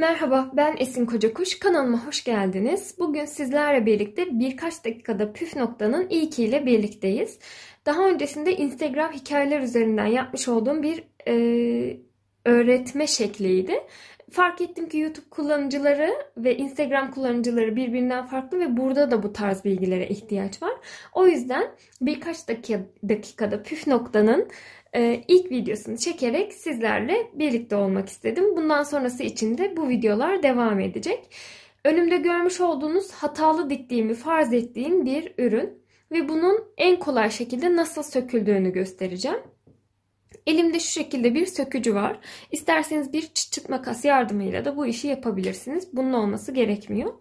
Merhaba ben Esin Kocakuş kanalıma hoş geldiniz. Bugün sizlerle birlikte birkaç dakikada püf noktanın ilki birlikteyiz. Daha öncesinde Instagram hikayeler üzerinden yapmış olduğum bir e, öğretme şekliydi. Fark ettim ki YouTube kullanıcıları ve Instagram kullanıcıları birbirinden farklı ve burada da bu tarz bilgilere ihtiyaç var. O yüzden birkaç dakika, dakikada püf noktanın ee, ilk videosunu çekerek sizlerle birlikte olmak istedim. Bundan sonrası için de bu videolar devam edecek. Önümde görmüş olduğunuz hatalı diktiğimi farz ettiğim bir ürün ve bunun en kolay şekilde nasıl söküldüğünü göstereceğim. Elimde şu şekilde bir sökücü var. İsterseniz bir çıt çıt makas yardımıyla da bu işi yapabilirsiniz. Bunun olması gerekmiyor.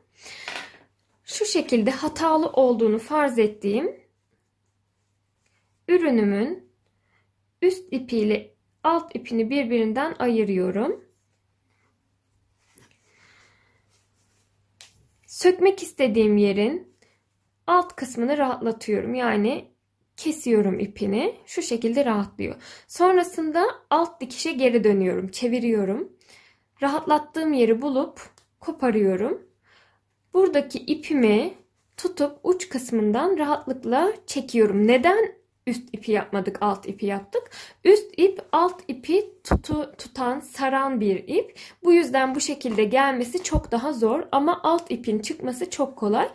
Şu şekilde hatalı olduğunu farz ettiğim ürünümün üst ipiyle alt ipini birbirinden ayırıyorum. Sökmek istediğim yerin alt kısmını rahatlatıyorum. Yani kesiyorum ipini. Şu şekilde rahatlıyor. Sonrasında alt dikişe geri dönüyorum. Çeviriyorum. Rahatlattığım yeri bulup koparıyorum. Buradaki ipimi tutup uç kısmından rahatlıkla çekiyorum. Neden üst ipi yapmadık, alt ipi yaptık. Üst ip alt ipi tutu, tutan, saran bir ip. Bu yüzden bu şekilde gelmesi çok daha zor ama alt ipin çıkması çok kolay.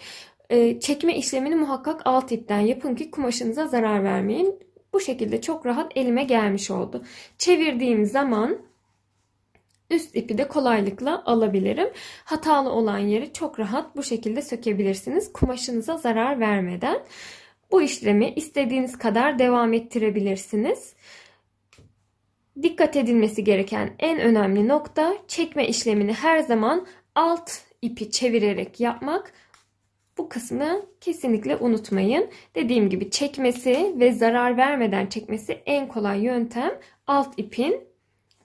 Ee, çekme işlemini muhakkak alt ipten yapın ki kumaşınıza zarar vermeyin. Bu şekilde çok rahat elime gelmiş oldu. Çevirdiğim zaman üst ipi de kolaylıkla alabilirim. Hatalı olan yeri çok rahat bu şekilde sökebilirsiniz kumaşınıza zarar vermeden. Bu işlemi istediğiniz kadar devam ettirebilirsiniz. Dikkat edilmesi gereken en önemli nokta çekme işlemini her zaman alt ipi çevirerek yapmak. Bu kısmı kesinlikle unutmayın. Dediğim gibi çekmesi ve zarar vermeden çekmesi en kolay yöntem alt ipin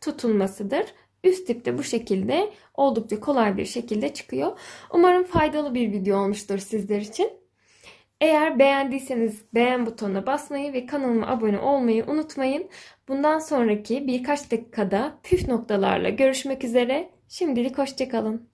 tutulmasıdır. Üst ip de bu şekilde oldukça kolay bir şekilde çıkıyor. Umarım faydalı bir video olmuştur sizler için. Eğer beğendiyseniz beğen butonuna basmayı ve kanalıma abone olmayı unutmayın. Bundan sonraki birkaç dakikada püf noktalarla görüşmek üzere. Şimdilik hoşçakalın.